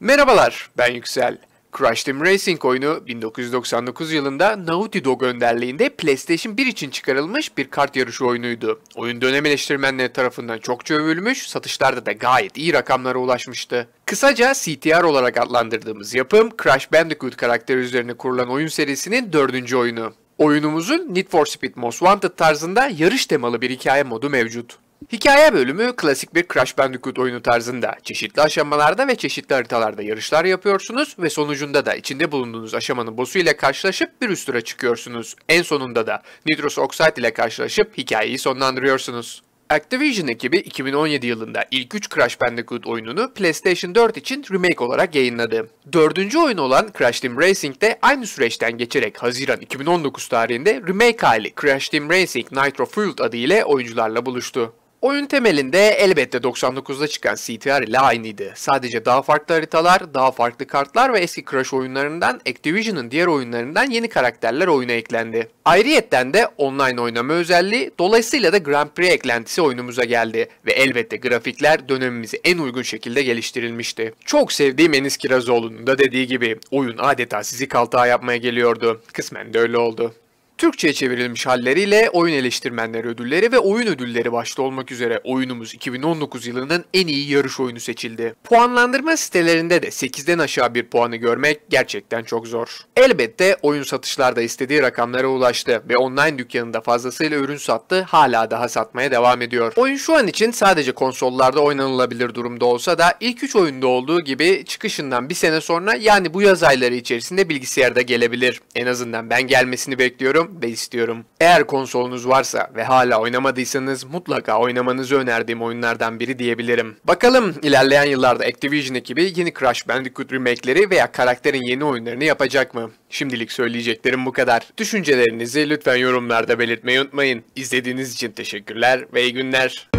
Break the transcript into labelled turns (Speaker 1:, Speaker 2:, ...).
Speaker 1: Merhabalar, ben Yüksel. Crash Team Racing oyunu 1999 yılında Naughty Dog önderliğinde PlayStation 1 için çıkarılmış bir kart yarışı oyunuydu. Oyun dönem eleştirmenleri tarafından çokça övülmüş, satışlarda da gayet iyi rakamlara ulaşmıştı. Kısaca CTR olarak adlandırdığımız yapım, Crash Bandicoot karakteri üzerine kurulan oyun serisinin dördüncü oyunu. Oyunumuzun Need for Speed Most Wanted tarzında yarış temalı bir hikaye modu mevcut. Hikaye bölümü klasik bir Crash Bandicoot oyunu tarzında. Çeşitli aşamalarda ve çeşitli haritalarda yarışlar yapıyorsunuz ve sonucunda da içinde bulunduğunuz aşamanın boss'u ile karşılaşıp bir üst tura çıkıyorsunuz. En sonunda da Nitros Oxide ile karşılaşıp hikayeyi sonlandırıyorsunuz. Activision ekibi 2017 yılında ilk 3 Crash Bandicoot oyununu PlayStation 4 için remake olarak yayınladı. Dördüncü oyun olan Crash Team Racing de aynı süreçten geçerek Haziran 2019 tarihinde remake hali Crash Team Racing Nitro Fueled adı ile oyuncularla buluştu. Oyun temelinde elbette 99'da çıkan CTR ile aynıydı. Sadece daha farklı haritalar, daha farklı kartlar ve eski Crash oyunlarından Activision'ın diğer oyunlarından yeni karakterler oyuna eklendi. Ayrıyetten de online oynama özelliği dolayısıyla da Grand Prix eklentisi oyunumuza geldi ve elbette grafikler dönemimizi en uygun şekilde geliştirilmişti. Çok sevdiğim Enis Kirazoğlu'nun da dediği gibi oyun adeta sizi kaltağa yapmaya geliyordu. Kısmen de öyle oldu. Türkçe'ye çevrilmiş halleriyle oyun eleştirmenleri ödülleri ve oyun ödülleri başta olmak üzere oyunumuz 2019 yılının en iyi yarış oyunu seçildi. Puanlandırma sitelerinde de 8'den aşağı bir puanı görmek gerçekten çok zor. Elbette oyun satışlarda istediği rakamlara ulaştı ve online dükkanında fazlasıyla ürün sattı hala daha satmaya devam ediyor. Oyun şu an için sadece konsollarda oynanılabilir durumda olsa da ilk 3 oyunda olduğu gibi çıkışından bir sene sonra yani bu yaz ayları içerisinde bilgisayarda gelebilir. En azından ben gelmesini bekliyorum istiyor ve istiyorum. Eğer konsolunuz varsa ve hala oynamadıysanız mutlaka oynamanızı önerdiğim oyunlardan biri diyebilirim. Bakalım ilerleyen yıllarda Activision ekibi yeni Crash Bandicoot remake'leri veya karakterin yeni oyunlarını yapacak mı? Şimdilik söyleyeceklerim bu kadar. Düşüncelerinizi lütfen yorumlarda belirtmeyi unutmayın. İzlediğiniz için teşekkürler ve iyi günler.